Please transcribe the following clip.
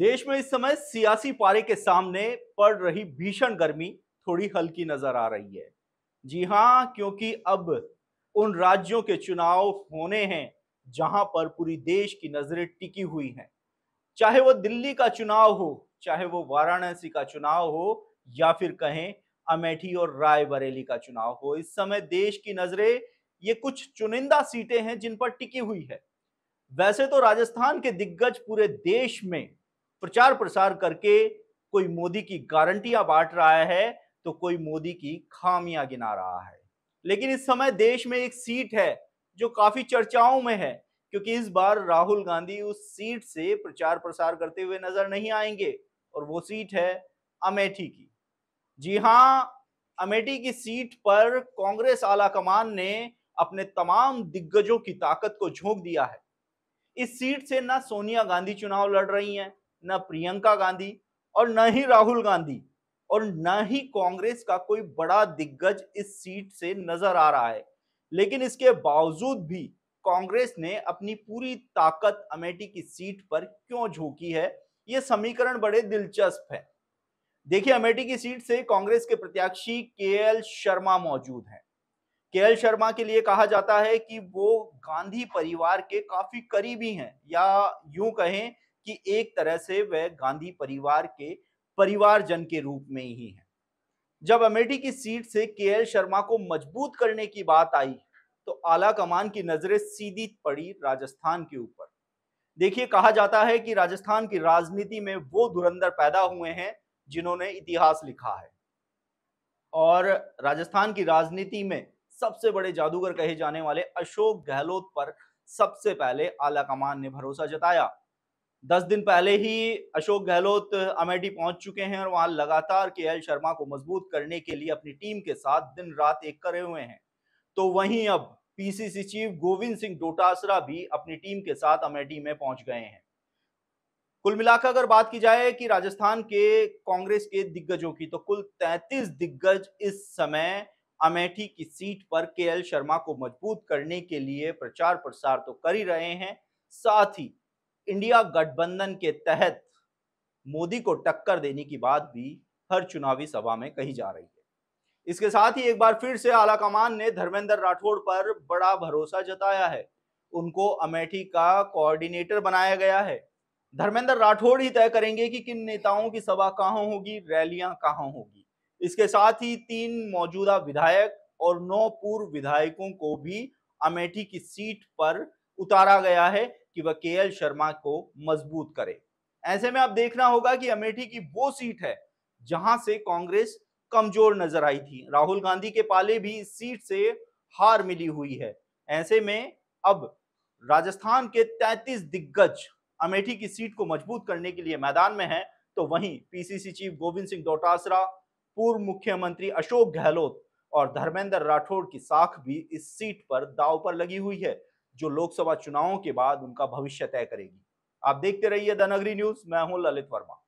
देश में इस समय सियासी पारे के सामने पड़ रही भीषण गर्मी थोड़ी हल्की नजर आ रही है जी हाँ क्योंकि अब उन राज्यों के चुनाव होने हैं जहां पर पूरी देश की नजरें टिकी हुई हैं चाहे वो दिल्ली का चुनाव हो चाहे वो वाराणसी का चुनाव हो या फिर कहें अमेठी और रायबरेली का चुनाव हो इस समय देश की नजरें ये कुछ चुनिंदा सीटें हैं जिन पर टिकी हुई है वैसे तो राजस्थान के दिग्गज पूरे देश में प्रचार प्रसार करके कोई मोदी की गारंटियां बांट रहा है तो कोई मोदी की खामियां गिना रहा है लेकिन इस समय देश में एक सीट है जो काफी चर्चाओं में है क्योंकि इस बार राहुल गांधी उस सीट से प्रचार प्रसार करते हुए नजर नहीं आएंगे और वो सीट है अमेठी की जी हां अमेठी की सीट पर कांग्रेस आला कमान ने अपने तमाम दिग्गजों की ताकत को झोंक दिया है इस सीट से ना सोनिया गांधी चुनाव लड़ रही हैं न प्रियंका गांधी और न ही राहुल गांधी और न ही कांग्रेस का कोई बड़ा दिग्गज इस सीट से नजर आ रहा है लेकिन इसके बावजूद भी कांग्रेस ने अपनी पूरी ताकत अमेठी की सीट पर क्यों झोंकी है ये समीकरण बड़े दिलचस्प है देखिए अमेठी की सीट से कांग्रेस के प्रत्याशी के शर्मा मौजूद हैं के शर्मा के लिए कहा जाता है कि वो गांधी परिवार के काफी करीबी हैं या यूं कहें कि एक तरह से वह गांधी परिवार के परिवारजन के रूप में ही है जब अमेठी की सीट से के एल शर्मा को मजबूत करने की बात आई तो आला कमान की नजरें सीधी पड़ी राजस्थान के ऊपर देखिए कहा जाता है कि राजस्थान की राजनीति में वो धुरंधर पैदा हुए हैं जिन्होंने इतिहास लिखा है और राजस्थान की राजनीति में सबसे बड़े जादूगर कहे जाने वाले अशोक गहलोत पर सबसे पहले आला कमान ने भरोसा जताया दस दिन पहले ही अशोक गहलोत अमेठी पहुंच चुके हैं और वहां लगातार के एल शर्मा को मजबूत करने के लिए अपनी टीम के साथ दिन रात एक करे हुए हैं तो वहीं अब पीसीसी चीफ गोविंद सिंह डोटासरा भी अपनी टीम के साथ अमेठी में पहुंच गए हैं कुल मिलाकर अगर बात की जाए कि राजस्थान के कांग्रेस के दिग्गजों की तो कुल 33 दिग्गज इस समय अमेठी की सीट पर के शर्मा को मजबूत करने के लिए प्रचार प्रसार तो कर ही रहे हैं साथ ही इंडिया गठबंधन के तहत मोदी को टक्कर देने की बात भी हर चुनावी सभा में कही जा रही है इसके साथ ही एक बार फिर से आलाकमान ने धर्मेंद्र राठौड़ पर बड़ा भरोसा जताया है उनको अमेठी का कोऑर्डिनेटर बनाया गया है धर्मेंद्र राठौड़ ही तय करेंगे कि किन नेताओं की सभा कहाँ होगी रैलियां कहाँ होगी इसके साथ ही तीन मौजूदा विधायक और नौ पूर्व विधायकों को भी अमेठी की सीट पर उतारा गया है कि वह के शर्मा को मजबूत करे ऐसे में आप देखना होगा कि अमेठी की वो सीट है जहां से कांग्रेस कमजोर नजर आई थी राहुल गांधी के पाले भी इस सीट से हार मिली हुई है ऐसे में अब राजस्थान के 33 दिग्गज अमेठी की सीट को मजबूत करने के लिए मैदान में हैं तो वहीं पीसीसी चीफ गोविंद सिंह डोटासरा पूर्व मुख्यमंत्री अशोक गहलोत और धर्मेंद्र राठौड़ की साख भी इस सीट पर दाव पर लगी हुई है जो लोकसभा चुनावों के बाद उनका भविष्य तय करेगी आप देखते रहिए द नगरी न्यूज मैं हूं ललित वर्मा